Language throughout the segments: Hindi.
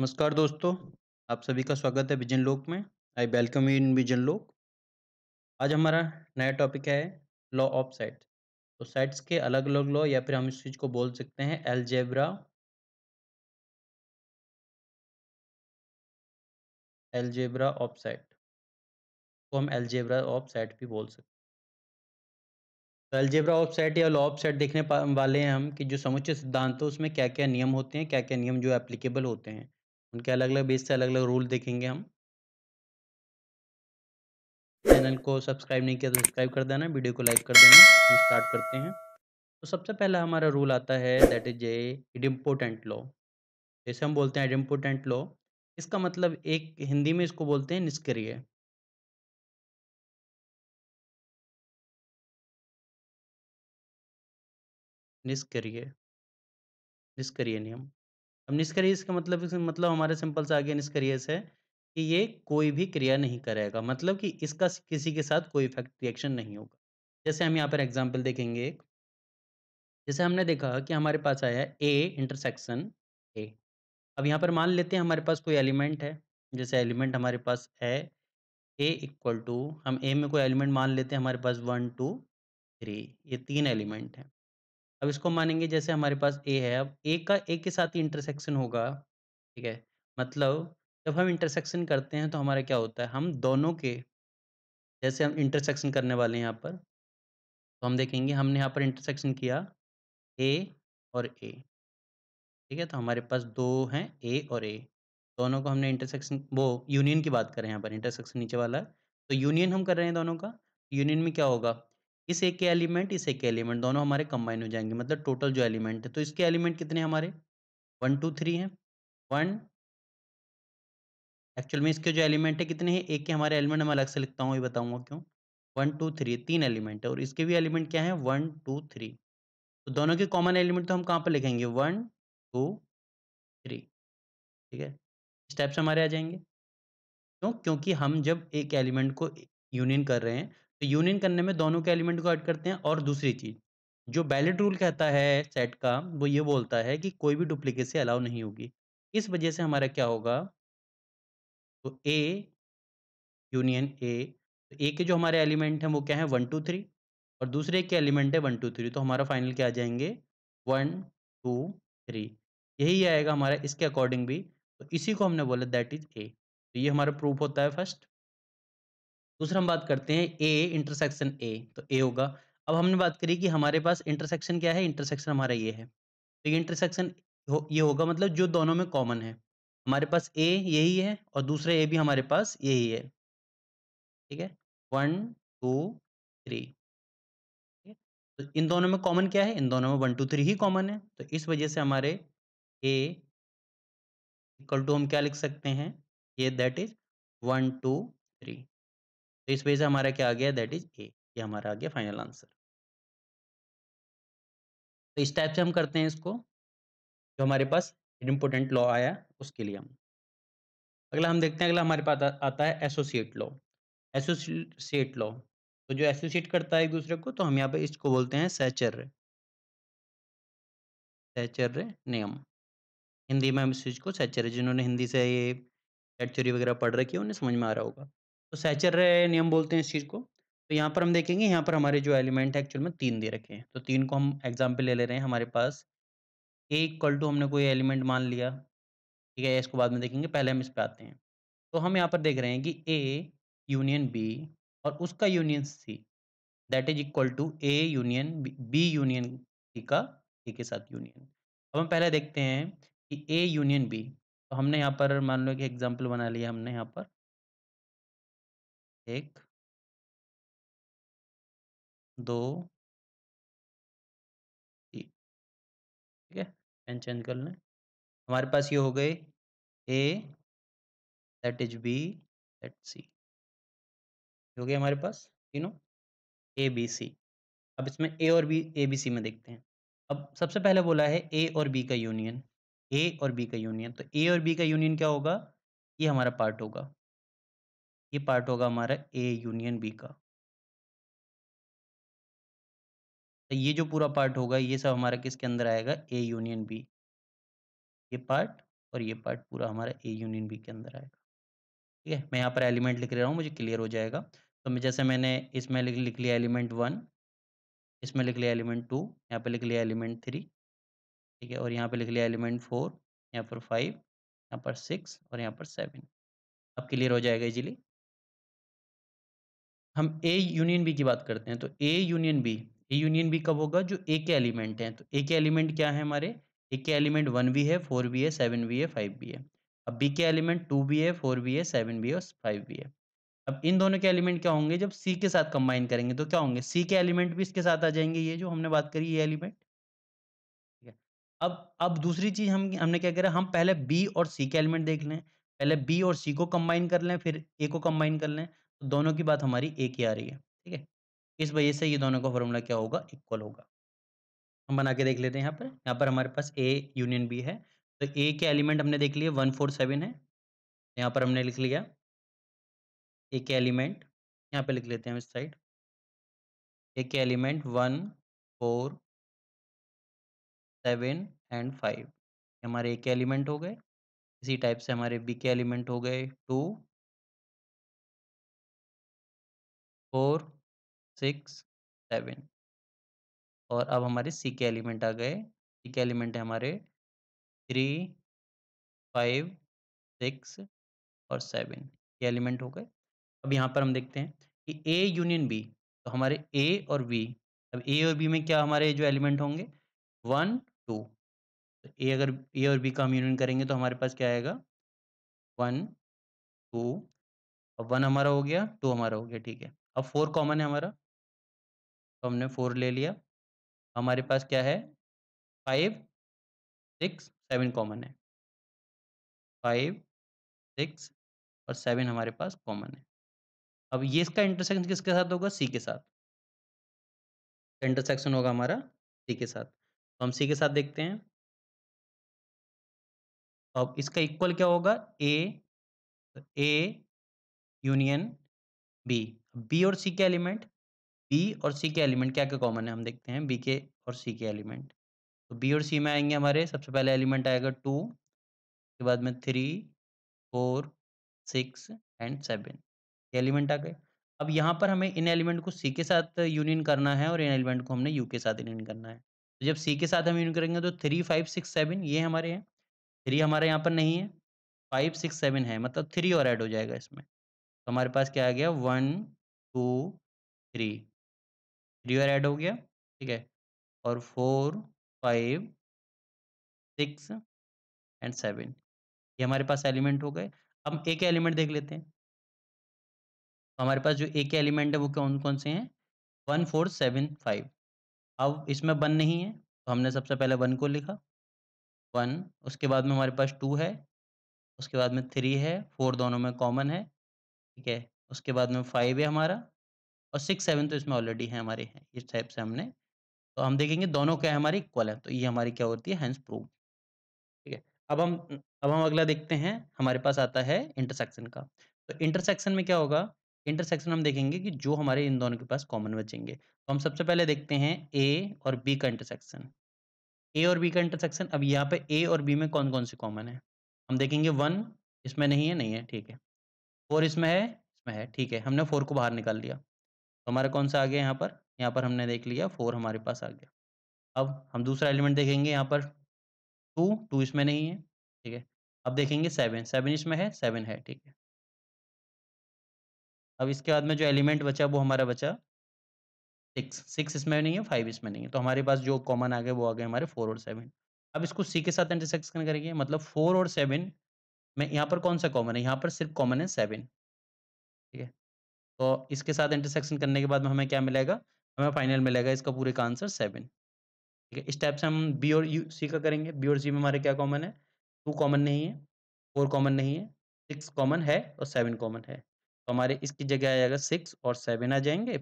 नमस्कार दोस्तों आप सभी का स्वागत है विजन लोक में I welcome you in Vision Lok आज हमारा नया टॉपिक है लॉ ऑफ साइट तो साइट्स के अलग अलग लॉ या फिर हम इस चीज़ को बोल सकते हैं एलजेब्रा एलजेब्रा ऑफ साइट को हम एलजेब्रा ऑफ साइट भी बोल सकते हैं तो एलजेब्रा ऑफ सेट या लॉ ऑफ सेट देखने वाले हैं हम कि जो समुच्चय सिद्धांत है उसमें क्या क्या नियम होते हैं क्या क्या नियम जो एप्लीकेबल होते हैं उनके अलग अलग बेस से अलग अलग रूल देखेंगे हम चैनल को सब्सक्राइब नहीं किया तो सब्सक्राइब कर देना वीडियो को लाइक कर देना हम स्टार्ट करते हैं तो सबसे पहला हमारा रूल आता है that is a important law जैसे हम बोलते हैं इम्पोर्टेंट लॉ इसका मतलब एक हिंदी में इसको बोलते हैं निष्क्रिय निष्क्रिय निष्क्रिय नियम अब निष्क्रिय का मतलब मतलब हमारे सिंपल से आगे निष्क्रिय है कि ये कोई भी क्रिया नहीं करेगा मतलब कि इसका किसी के साथ कोई इफेक्ट रिएक्शन नहीं होगा जैसे हम यहाँ पर एग्जाम्पल देखेंगे एक जैसे हमने देखा कि हमारे पास आया ए इंटरसेक्शन ए अब यहाँ पर मान लेते हैं हमारे पास कोई एलिमेंट है जैसे एलिमेंट हमारे पास है ए इक्वल टू हम ए में कोई एलिमेंट मान लेते हैं हमारे पास वन टू थ्री ये तीन एलिमेंट हैं अब इसको मानेंगे जैसे हमारे पास ए है अब ए का ए के साथ ही इंटरसेक्शन होगा ठीक है मतलब जब हम इंटरसेक्शन करते हैं तो हमारा क्या होता है हम दोनों के जैसे हम इंटरसेक्शन करने वाले हैं यहाँ पर तो हम देखेंगे हमने यहाँ पर इंटरसेक्शन किया ए और ए ठीक है तो हमारे पास दो हैं ए और ए दोनों को हमने इंटरसेक्शन वो यूनियन की बात कर रहे हैं यहाँ पर इंटरसेक्शन नीचे वाला तो यूनियन हम कर रहे हैं दोनों का यूनियन में क्या होगा इस एक के एलिमेंट इस एक के एलिमेंट दोनों हमारे कंबाइन हो जाएंगे मतलब टोटल जो एलिमेंट है तो इसके एलिमेंट कितने हमारे वन टू थ्री हैं वन एक्चुअल में इसके जो एलिमेंट है कितने हैं एक के हमारे एलिमेंट मैं अलग से लिखता हूँ ये बताऊँगा क्यों वन टू थ्री तीन एलिमेंट है और इसके भी एलिमेंट क्या है वन टू थ्री तो दोनों के कॉमन एलिमेंट तो हम कहाँ पर लिखेंगे वन टू थ्री ठीक है स्टेप्स हमारे आ जाएंगे क्यों क्योंकि हम जब एक एलिमेंट को यूनियन कर रहे हैं तो यूनियन करने में दोनों के एलिमेंट को ऐड करते हैं और दूसरी चीज़ जो बैलेट रूल कहता है सेट का वो ये बोलता है कि कोई भी डुप्लीकेसी अलाउ नहीं होगी इस वजह से हमारा क्या होगा तो ए यूनियन ए तो ए के जो हमारे एलिमेंट हैं वो क्या है वन टू थ्री और दूसरे के एलिमेंट है वन टू थ्री तो हमारा फाइनल क्या आ जाएंगे वन टू थ्री यही आएगा हमारा इसके अकॉर्डिंग भी तो इसी को हमने बोला दैट इज ए तो ये हमारा प्रूफ होता है फर्स्ट दूसरा हम बात करते हैं ए इंटरसेक्शन ए तो ए होगा अब हमने बात करी कि हमारे पास इंटरसेक्शन क्या है इंटरसेक्शन हमारा ये है तो ये इंटरसेक्शन ये होगा मतलब जो दोनों में कॉमन है हमारे पास ए यही है और दूसरा ए भी हमारे पास यही है ठीक है वन टू थ्री तो इन दोनों में कॉमन क्या है इन दोनों में वन टू थ्री ही कॉमन है तो इस वजह से हमारे ए इक्वल टू हम क्या लिख सकते हैं ये that is one two three तो इस वजह से हमारा क्या आ गया दैट इज ए ये हमारा आ गया फाइनल आंसर तो इस टाइप से हम करते हैं इसको जो हमारे पास इम्पोर्टेंट लॉ आया उसके लिए हम अगला हम देखते हैं अगला हमारे पास आता है एसोसिएट लॉ एसोसिएट लॉ तो जो एसोसिएट करता है एक दूसरे को तो हम यहाँ पे इसको बोलते हैं सैचर्य सैचर्य नियम हिंदी में हम इस चीज़ को सैचर्य जिन्होंने हिंदी से ये चोरी वगैरह पढ़ रखी है उन्हें समझ में आ रहा होगा तो सैचर नियम बोलते हैं इस चीज़ को तो यहाँ पर हम देखेंगे यहाँ पर हमारे जो एलिमेंट है एक्चुअल में तीन दे रखे हैं तो तीन को हम एग्जाम्पल ले ले रहे हैं हमारे पास ए इक्वल टू हमने कोई एलिमेंट मान लिया ठीक है इसको बाद में देखेंगे पहले हम इस पर आते हैं तो हम यहाँ पर देख रहे हैं कि ए यूनियन बी और उसका union C that is equal to A union B union C का ए के साथ यूनियन अब हम पहले देखते हैं कि ए यूनियन बी तो हमने यहाँ पर मान लो कि एग्जाम्पल बना लिया हमने यहाँ पर एक दो ठीक है एन चेंज कर लें हमारे पास ये हो गए A that is B that C हो गए हमारे पास तीनों ए बी सी अब इसमें ए और बी ए बी सी में देखते हैं अब सबसे पहले बोला है ए और बी का यूनियन ए और बी का यूनियन तो ए और बी का यूनियन क्या होगा ये हमारा पार्ट होगा ये पार्ट होगा हमारा ए यूनियन बी का तो ये जो पूरा पार्ट होगा ये सब हमारा किसके अंदर आएगा ए यूनियन बी ये पार्ट और ये पार्ट पूरा हमारा ए यूनियन बी के अंदर आएगा ठीक है मैं यहाँ पर एलिमेंट लिख रहा हूँ मुझे क्लियर हो जाएगा तो मैं जैसे मैंने इसमें लिख लिख लिया एलिमेंट वन इसमें लिख लिया एलिमेंट टू यहाँ पर लिख लिया एलिमेंट थ्री ठीक है और यहाँ पे लिख लिया एलिमेंट फोर यहाँ पर फाइव यहाँ पर सिक्स और यहाँ पर सेवन अब क्लियर हो जाएगा इजीली हम ए यूनियन बी की बात करते हैं तो A union B A union B कब होगा जो ए के एलिमेंट हैं तो ए के एलिमेंट क्या है हमारे ए के एलिमेंट वन भी है फोर भी है सेवन भी है फाइव भी है अब बी के एलिमेंट टू भी है फोर भी है सेवन भी है और फाइव भी है अब इन दोनों के एलिमेंट क्या होंगे जब सी के साथ कंबाइन करेंगे तो क्या होंगे सी के एलिमेंट भी इसके साथ आ जाएंगे ये जो हमने बात करी ये एलिमेंट ठीक है अब अब दूसरी चीज़ हम हमने क्या करा हम पहले बी और सी के एलिमेंट देख लें पहले बी और सी को कंबाइन कर लें फिर ए को कंबाइन कर लें दोनों की बात हमारी एक ही आ रही है ठीक है इस वजह से ये दोनों का फॉर्मूला क्या होगा इक्वल होगा हम बना के देख लेते हैं यहाँ पर यहाँ पर हमारे पास ए यूनियन बी है तो ए के एलिमेंट हमने देख लिए वन फोर सेवन है यहाँ पर हमने लिख लिया ए के एलिमेंट यहाँ पे लिख लेते हैं इस साइड ए के element one four seven and five हमारे ए के एलिमेंट हो गए इसी टाइप से हमारे बी के एलिमेंट हो गए टू फोर सिक्स सेवन और अब हमारे सी के एलिमेंट आ गए सी के एलिमेंट है हमारे थ्री फाइव सिक्स और सेवन ये एलिमेंट हो गए अब यहाँ पर हम देखते हैं कि ए यूनियन बी तो हमारे ए और बी अब ए और बी में क्या हमारे जो एलिमेंट होंगे वन टू तो ए अगर ए और बी का हम यूनियन करेंगे तो हमारे पास क्या आएगा वन टू अब वन हमारा हो गया टू हमारा हो गया ठीक है अब फोर कॉमन है हमारा तो हमने फोर ले लिया हमारे पास क्या है फाइव सिक्स सेवन कॉमन है फाइव सिक्स और सेवन हमारे पास कॉमन है अब ये इसका इंटरसेक्शन किसके साथ होगा सी के साथ इंटरसेक्शन होगा हमारा सी के साथ तो हम सी के साथ देखते हैं अब इसका इक्वल क्या होगा ए तो ए यूनियन बी बी और सी के एलिमेंट बी और सी के एलिमेंट क्या क्या कॉमन है हम देखते हैं बी के और सी के एलिमेंट तो बी और सी में आएंगे हमारे सबसे पहले एलिमेंट आएगा टू उसके बाद में three four six and seven ये एलिमेंट आ गए अब यहाँ पर हमें इन एलिमेंट को सी के साथ यूनियन करना है और इन एलिमेंट को हमने यू के साथ यूनियन करना है तो जब सी के साथ हम यूनियन करेंगे तो थ्री फाइव सिक्स सेवन ये हमारे हैं थ्री हमारे यहाँ पर नहीं है फाइव सिक्स सेवन है मतलब थ्री और ऐड हो जाएगा इसमें तो हमारे पास क्या आ गया वन टू थ्री थ्री और ऐड हो गया ठीक है और four five six and seven ये हमारे पास एलिमेंट हो गए अब एक एलिमेंट देख लेते हैं तो हमारे पास जो एक एलिमेंट है वो कौन कौन से हैं वन फोर सेवन फाइव अब इसमें वन नहीं है तो हमने सबसे पहले वन को लिखा वन उसके बाद में हमारे पास टू है उसके बाद में थ्री है फोर दोनों में कॉमन है ठीक है उसके बाद में फाइव है हमारा और सिक्स सेवन तो इसमें ऑलरेडी है हमारे हैं इस टाइप से हमने तो हम देखेंगे दोनों क्या है हमारे इक्वल है तो ये हमारी क्या होती है हैंस प्रूव ठीक है अब हम अब हम अगला देखते हैं हमारे पास आता है इंटरसेक्शन का तो इंटरसेक्शन में क्या होगा इंटरसेक्शन हम देखेंगे कि जो हमारे इन दोनों के पास कॉमन बचेंगे तो हम सबसे पहले देखते हैं ए और बी का इंटरसेक्शन ए और बी का इंटरसेक्शन अब यहाँ पे ए और बी में कौन कौन से कॉमन है हम देखेंगे वन इसमें नहीं है नहीं है ठीक है फोर इसमें है में है ठीक है हमने फोर को बाहर निकाल लिया तो हमारा कौन सा आ गया यहाँ पर यहाँ पर हमने देख लिया फोर हमारे पास आ गया अब हम दूसरा एलिमेंट देखेंगे यहाँ पर टू टू इसमें नहीं है ठीक है अब देखेंगे सेवन सेवन इसमें है सेवन है ठीक है अब इसके बाद में जो एलिमेंट बचा वो हमारा बचा सिक्स सिक्स इसमें नहीं है फाइव इसमें नहीं है तो हमारे पास जो कॉमन आ गए वो आ गए हमारे फोर और सेवन अब इसको सी के साथ इंटरसेक्शन करेंगे मतलब फोर और सेवन में यहाँ पर कौन सा कॉमन है यहाँ पर सिर्फ कॉमन है सेवन ठीक है तो इसके साथ इंटरसेक्शन करने के बाद में हमें क्या मिलेगा हमें फाइनल मिलेगा इसका पूरे का आंसर सेवन ठीक है इस टाइप से हम बी और यू सी का करेंगे बी और सी में हमारे क्या कॉमन है टू कॉमन नहीं है फोर कॉमन नहीं है सिक्स कॉमन है और सेवन कॉमन है तो हमारे इसकी जगह आ जाएगा सिक्स और सेवन आ जाएंगे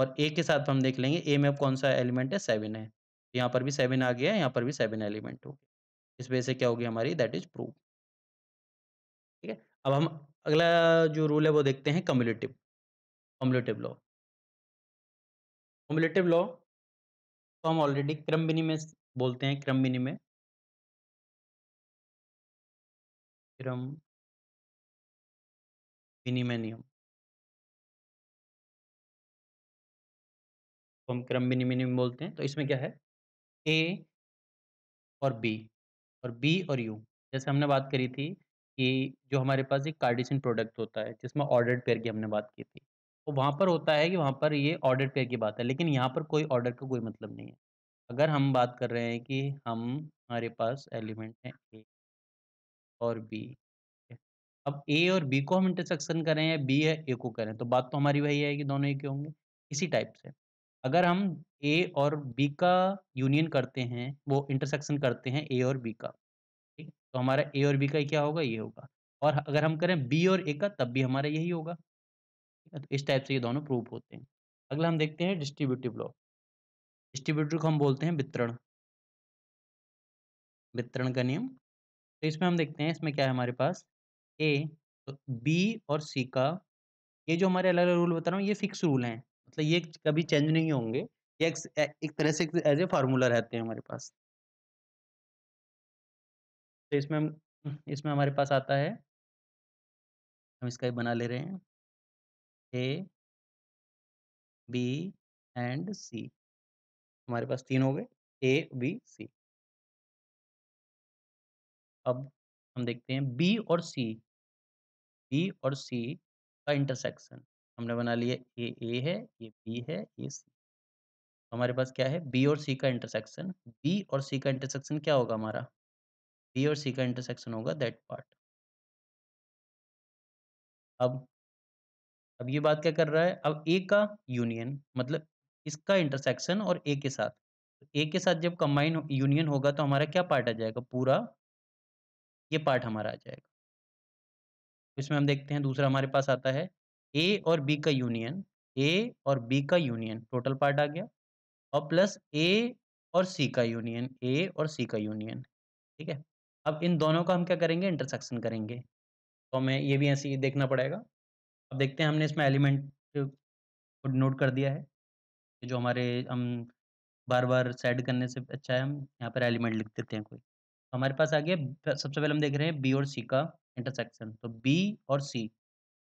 और ए के साथ हम देख लेंगे ए में अब कौन सा एलिमेंट है सेवन है तो यहाँ पर भी सेवन आ गया है यहाँ पर भी सेवन एलिमेंट हो गया इस वजह से क्या होगी हमारी दैट इज प्रूफ ठीक है अब हम अगला जो रूल है वो देखते हैं cumulative cumulative law cumulative law को हम ऑलरेडी क्रम में बोलते हैं क्रम में क्रम विनिमय नियम तो हम क्रम विनिमय नियम बोलते हैं तो इसमें क्या है ए और बी और बी और यू जैसे हमने बात करी थी कि जो हमारे पास एक कार्डिशन प्रोडक्ट होता है जिसमें ऑर्डर्ड पेयर की हमने बात की थी तो वहाँ पर होता है कि वहाँ पर ये ऑर्डर पेयर की बात है लेकिन यहाँ पर कोई ऑर्डर का कोई मतलब नहीं है अगर हम बात कर रहे हैं कि हम हमारे पास एलिमेंट हैं ए और बी अब ए और बी को हम इंटरसेक्शन करें या बी या ए को करें तो बात तो हमारी वही है कि दोनों ही के होंगे इसी टाइप से अगर हम ए और बी का यूनियन करते हैं वो इंटरसेक्शन करते हैं ए और बी का तो हमारा ए और बी का क्या होगा ये होगा और अगर हम करें बी और ए का तब भी हमारा यही होगा ठीक है तो इस टाइप से ये दोनों प्रूफ होते हैं अगला हम देखते हैं डिस्ट्रीब्यूटिव लॉ डिस्ट्रीब्यूटिव को हम बोलते हैं वितरण वितरण का नियम तो इसमें हम देखते हैं इसमें क्या है हमारे पास ए तो बी और सी का ये जो हमारे अलग अलग रूल बता रहा हूँ ये फिक्स रूल हैं मतलब ये कभी चेंज नहीं होंगे ये एक, एक तरह से एज ए फार्मूला रहते हैं हमारे पास तो इसमें हम इसमें हमारे पास आता है हम इसका ही बना ले रहे हैं ए बी एंड सी हमारे पास तीन हो गए ए बी सी अब हम देखते हैं बी और सी बी और सी का इंटरसेक्शन हमने बना लिया ए ए है ये बी है ये सी हमारे पास क्या है बी और सी का इंटरसेक्शन बी और सी का इंटरसेक्शन क्या होगा हमारा बी और सी का इंटरसेक्शन होगा दैट पार्ट अब अब ये बात क्या कर रहा है अब ए का यूनियन मतलब इसका इंटरसेक्शन और ए के साथ ए के साथ जब कंबाइन यूनियन होगा तो हमारा क्या पार्ट आ जाएगा पूरा ये पार्ट हमारा आ जाएगा इसमें हम देखते हैं दूसरा हमारे पास आता है ए और बी का यूनियन ए और बी का यूनियन टोटल पार्ट आ गया और प्लस ए और सी का यूनियन ए और सी का यूनियन ठीक है अब इन दोनों का हम क्या करेंगे इंटरसेक्शन करेंगे तो हमें ये भी ऐसे ही देखना पड़ेगा अब देखते हैं हमने इसमें एलिमेंट को नोट कर दिया है जो हमारे हम बार बार सेट करने से अच्छा है हम यहाँ पर एलिमेंट लिख देते हैं कोई तो हमारे पास आ गया सबसे पहले हम देख रहे हैं बी और सी का इंटरसेक्शन तो बी और सी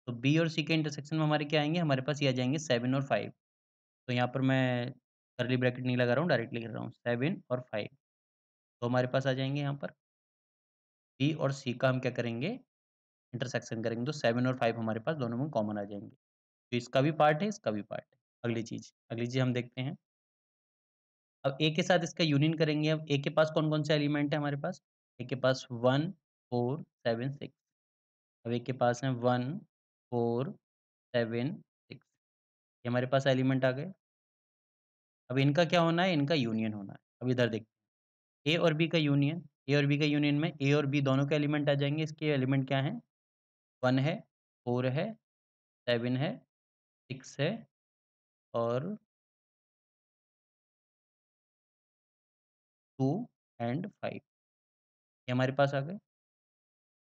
तो बी और सी के इंटरसेक्शन में हमारे क्या आएंगे हमारे पास ये आ जाएंगे सेवन और फाइव तो यहाँ पर मैं करली ब्रैकेट नहीं लगा रहा हूँ डायरेक्ट लिख रहा हूँ सेवन और फाइव तो हमारे पास आ जाएंगे यहाँ पर बी और सी का हम क्या करेंगे इंटरसेक्शन करेंगे तो सेवन और फाइव हमारे पास दोनों में कॉमन आ जाएंगे तो इसका भी पार्ट है इसका भी पार्ट है अगली चीज अगली चीज हम देखते हैं अब ए के साथ इसका यूनियन करेंगे अब ए के पास कौन कौन से एलिमेंट है हमारे पास ए के पास वन फोर सेवन सिक्स अब ए के पास है वन फोर सेवन सिक्स ये हमारे पास एलिमेंट आ गए अब इनका क्या होना है इनका यूनियन होना है अब इधर देखते हैं ए और बी का यूनियन ए और बी के यूनियन में ए और बी दोनों के एलिमेंट आ जाएंगे इसके एलिमेंट क्या हैं वन है फोर है सेवन है सिक्स है और टू एंड फाइव ये हमारे पास आ गए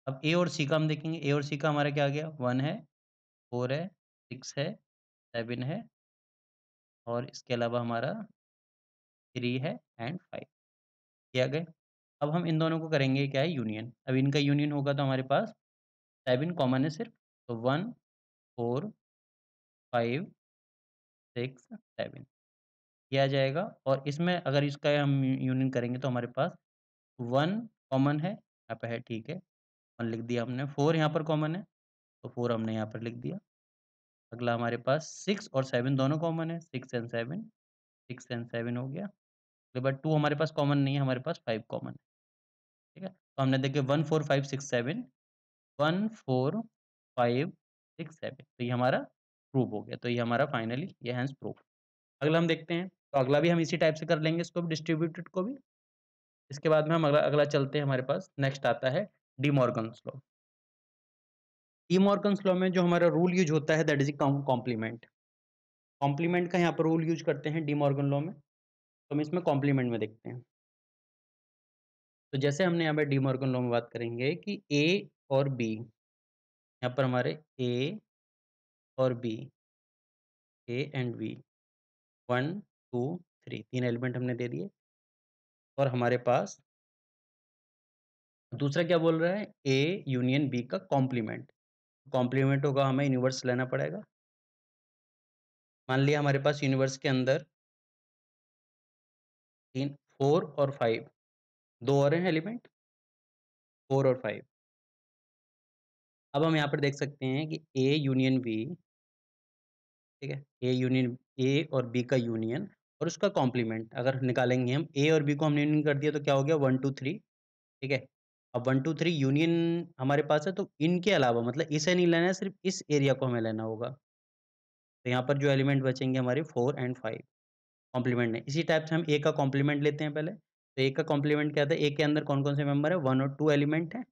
अब ए और सी का हम देखेंगे ए और सी का हमारा क्या आ गया वन है फोर है सिक्स है सेवन है और इसके अलावा हमारा थ्री है एंड फाइव ये आ गए अब हम इन दोनों को करेंगे क्या है यूनियन अब इनका यूनियन होगा तो हमारे पास सेवन कॉमन है सिर्फ तो one four five six seven किया जाएगा और इसमें अगर इसका हम यूनियन करेंगे तो हमारे पास वन कॉमन है यहाँ पे है ठीक है वन लिख दिया हमने फोर यहाँ पर कॉमन है तो फोर हमने यहाँ पर लिख दिया अगला हमारे पास सिक्स और सेवन दोनों कॉमन है six and seven six and seven हो गया बट टू हमारे पास कॉमन नहीं है हमारे पास फाइव कॉमन है ठीक है तो हमने देखे one four five six seven one four five six seven तो ये हमारा प्रूफ हो गया तो ये हमारा फाइनली ये हैंस प्रूफ अगला हम देखते हैं तो अगला भी हम इसी टाइप से कर लेंगे इसको भी डिस्ट्रीब्यूटेड को भी इसके बाद में हम अगला अगला चलते हैं हमारे पास नेक्स्ट आता है De Morgan's law De Morgan's law में जो हमारा रूल यूज होता है दैट इज कॉम्प्लीमेंट कॉम्प्लीमेंट का यहाँ पर रूल यूज करते हैं डी मॉर्गन लॉ में तो हम इसमें कॉम्प्लीमेंट में देखते हैं तो जैसे हमने यहाँ पर डी मॉर्गन लॉ में बात करेंगे कि ए और बी यहाँ पर हमारे ए और B A and B one two three तीन एलिमेंट हमने दे दिए और हमारे पास दूसरा क्या बोल रहा है ए यूनियन बी का कॉम्प्लीमेंट कॉम्प्लीमेंट होगा हमें यूनिवर्स लेना पड़ेगा मान लिया हमारे पास यूनिवर्स के अंदर तीन फोर और फाइव दो और हैं एलिमेंट फोर और फाइव अब हम यहाँ पर देख सकते हैं कि ए यूनियन बी ठीक है ए यूनियन ए और बी का यूनियन और उसका कॉम्प्लीमेंट अगर निकालेंगे हम ए और बी को हमने यूनियन कर दिया तो क्या हो गया वन टू थ्री ठीक है अब वन टू थ्री यूनियन हमारे पास है तो इनके अलावा मतलब इसे नहीं लेना है सिर्फ इस एरिया को हमें लेना होगा तो यहाँ पर जो एलिमेंट बचेंगे हमारे फोर एंड फाइव कॉम्प्लीमेंट है इसी टाइप से हम ए का कॉम्प्लीमेंट लेते हैं पहले तो एक का कॉम्प्लीमेंट क्या था ए के अंदर कौन कौन से मेंबर है वन और टू एलिमेंट है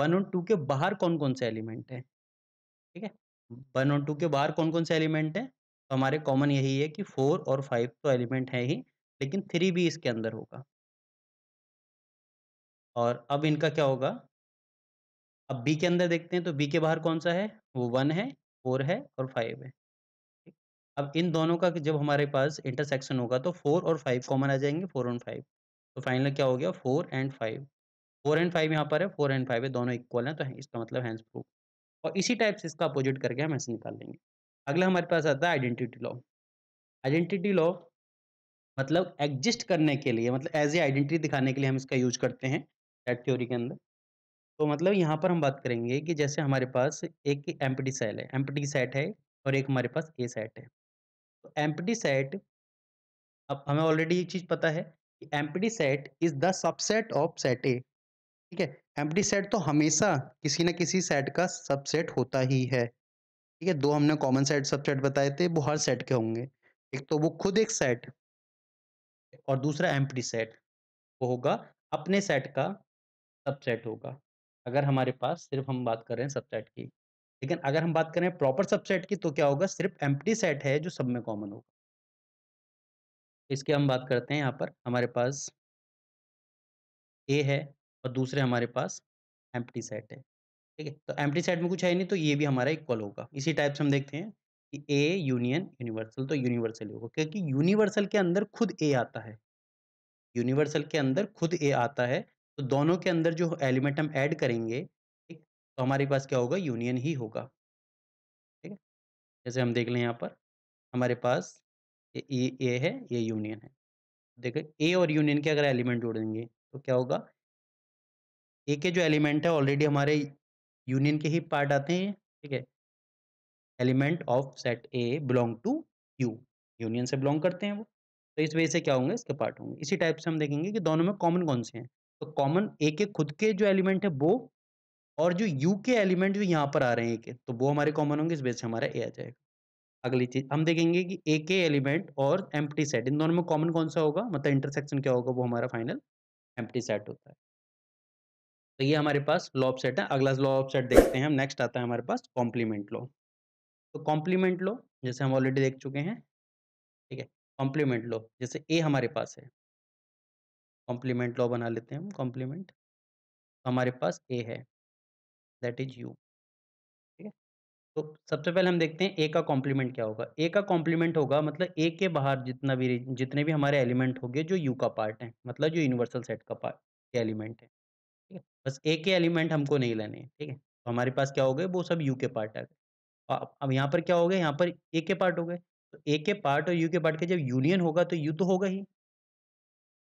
वन और टू के बाहर कौन कौन से एलिमेंट है ठीक है वन और टू के बाहर कौन कौन से एलिमेंट है तो हमारे कॉमन यही है कि फोर और फाइव तो एलिमेंट है ही लेकिन थ्री भी इसके अंदर होगा और अब इनका क्या होगा अब बी के अंदर देखते हैं तो बी के बाहर कौन सा है वो वन है फोर है और फाइव है अब इन दोनों का जब हमारे पास इंटरसेक्शन होगा तो फोर और फाइव कॉमन आ जाएंगे फोर और फाइव तो फाइनल क्या हो गया four and five four and five यहाँ पर है फोर एंड फाइव है दोनों इक्वल हैं तो है, इसका मतलब हैंस प्रूफ और इसी टाइप से इसका अपोजिट करके हम ऐसे निकाल लेंगे अगला हमारे पास आता है आइडेंटिटी लॉ आइडेंटिटी लॉ मतलब एग्जिस्ट करने के लिए मतलब एज ए आइडेंटिटी दिखाने के लिए हम इसका यूज करते हैं सेट थ्योरी के अंदर तो मतलब यहाँ पर हम बात करेंगे कि जैसे हमारे पास एक एम्पटी सेल है एम्पटी सेट है और एक हमारे पास ए सेट है तो एम्पटी सेट अब हमें ऑलरेडी ये चीज़ पता है empty set is the subset of set A ठीक है एम्प्टी सेट तो हमेशा किसी ना किसी सेट का सबसेट होता ही है ठीक है दो हमने कॉमन सेट सबसेट बताए थे वो हर सेट के होंगे एक तो वो खुद एक सेट और दूसरा एम्प्टी सेट वो होगा अपने सेट का सबसेट होगा अगर हमारे पास सिर्फ हम बात कर रहे हैं सबसेट की लेकिन अगर हम बात करें प्रॉपर सबसेट की तो क्या होगा सिर्फ एम्प्टी सेट है जो सब में कॉमन होगा इसके हम बात करते हैं यहाँ पर हमारे पास ए है और दूसरे हमारे पास एम्प्टी सेट है ठीक है तो एम्प्टी सेट में कुछ है नहीं तो ये भी हमारा इक्वल होगा इसी टाइप से हम देखते हैं कि ए यूनियन यूनिवर्सल तो यूनिवर्सल होगा क्योंकि यूनिवर्सल के अंदर खुद ए आता है यूनिवर्सल के अंदर खुद ए आता है तो दोनों के अंदर जो एलिमेंट हम ऐड करेंगे ठीक तो हमारे पास क्या होगा यूनियन ही होगा ठीक है जैसे हम देख लें यहाँ पर हमारे पास ये ए है ये यूनियन है देखो ए और यूनियन के अगर एलिमेंट जोड़ेंगे तो क्या होगा ए के जो एलिमेंट है ऑलरेडी हमारे यूनियन के ही पार्ट आते हैं ठीक है element of set A belong to U union से बिलोंग करते हैं वो तो इस वजह से क्या होंगे इसके पार्ट होंगे इसी टाइप से हम देखेंगे कि दोनों में कॉमन कौन से हैं तो कॉमन ए के खुद के जो एलिमेंट है वो और जो यू के एलिमेंट जो यहाँ पर आ रहे हैं ए के तो वो हमारे कॉमन होंगे इस वजह से हमारा ए आ जाएगा अगली चीज हम देखेंगे कि ए के एलिमेंट और एम सेट इन दोनों में कॉमन कौन सा होगा मतलब इंटरसेक्शन क्या होगा वो हमारा फाइनल एम सेट होता है तो ये हमारे पास लॉ ऑफ सेट है अगला लॉ ऑफ सेट देखते हैं हम नेक्स्ट आता है हमारे पास कॉम्प्लीमेंट लॉ तो कॉम्प्लीमेंट लॉ जैसे हम ऑलरेडी देख चुके हैं ठीक है कॉम्प्लीमेंट लॉ जैसे ए हमारे पास है कॉम्प्लीमेंट लॉ बना लेते हैं हम कॉम्प्लीमेंट तो हमारे पास ए है दैट इज यू ठीक है तो सबसे पहले हम देखते हैं ए का कॉम्प्लीमेंट क्या होगा ए का कॉम्प्लीमेंट होगा मतलब ए के बाहर जितना भी जितने भी हमारे एलिमेंट होंगे जो यू का पार्ट है मतलब जो यूनिवर्सल सेट का पार्ट के एलिमेंट है ठीक है बस ए के एलिमेंट हमको नहीं लेने हैं ठीक है तो हमारे पास क्या हो गए वो सब यू के पार्ट आ गए अब यहाँ पर क्या हो गया यहाँ पर ए के पार्ट हो गए तो ए के पार्ट और यू के पार्ट के जब यूनियन होगा तो यू तो होगा ही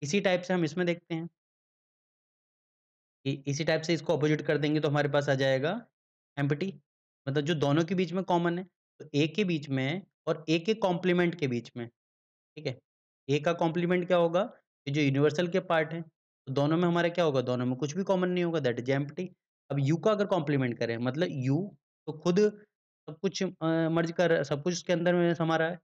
इसी टाइप से हम इसमें देखते हैं इसी टाइप से इसको अपोजिट कर देंगे तो हमारे पास आ जाएगा एम्पटी मतलब जो दोनों के बीच में कॉमन है तो ए के बीच में और ए के कॉम्प्लीमेंट के बीच में ठीक है ए का कॉम्प्लीमेंट क्या होगा कि जो यूनिवर्सल के पार्ट हैं तो दोनों में हमारा क्या होगा दोनों में कुछ भी कॉमन नहीं होगा दैट इज एम्प्टी अब यू का अगर कॉम्प्लीमेंट करें मतलब यू तो खुद सब कुछ मर्ज कर सब कुछ उसके अंदर में हमारा है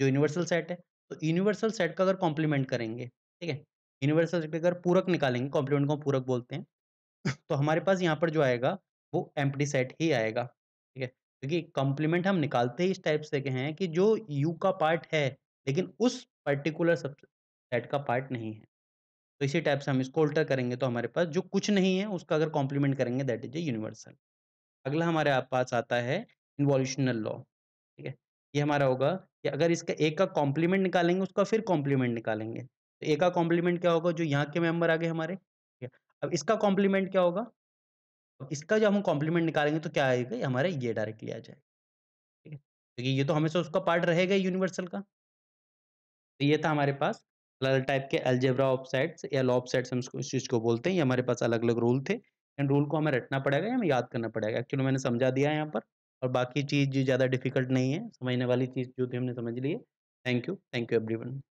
जो यूनिवर्सल सेट है तो यूनिवर्सल सेट का अगर कॉम्प्लीमेंट करेंगे ठीक है यूनिवर्सल सेट का अगर पूरक निकालेंगे कॉम्प्लीमेंट को पूरक बोलते हैं तो हमारे पास यहाँ पर जो आएगा वो एम्प्टी सेट ही आएगा क्योंकि कॉम्प्लीमेंट हम निकालते ही इस टाइप से के हैं कि जो यू का पार्ट है लेकिन उस पर्टिकुलर सब सेट का पार्ट नहीं है तो इसी टाइप से हम इसको उल्टर करेंगे तो हमारे पास जो कुछ नहीं है उसका अगर कॉम्प्लीमेंट करेंगे दैट इज ए यूनिवर्सल अगला हमारे पास आता है इन्वॉल्यूशनल लॉ ठीक है ये हमारा होगा कि अगर इसका एक का कॉम्प्लीमेंट निकालेंगे उसका फिर कॉम्प्लीमेंट निकालेंगे तो एक का कॉम्प्लीमेंट क्या होगा जो यहाँ के मेंबर आ गए हमारे ठीक है अब इसका कॉम्प्लीमेंट क्या होगा तो इसका जो हम कॉम्प्लीमेंट निकालेंगे तो क्या आएगा हमारा ये डायरेक्टली आ जाएगा ठीक है क्योंकि ये तो हमेशा उसका पार्ट रहेगा यूनिवर्सल का तो ये था हमारे पास अलग अलग टाइप के एल्जेब्रा ऑफ सेट्स या लॉ ऑफ हम इस चीज़ को बोलते हैं ये हमारे पास अलग अलग रूल थे इन रूल को हमें रटना पड़ेगा या हमें याद करना पड़ेगा एक्चुअली मैंने समझा दिया है यहाँ पर और बाकी चीज़ जो ज़्यादा डिफिकल्ट नहीं है समझने वाली चीज़ जो थी हमने समझ ली है thank you thank you everyone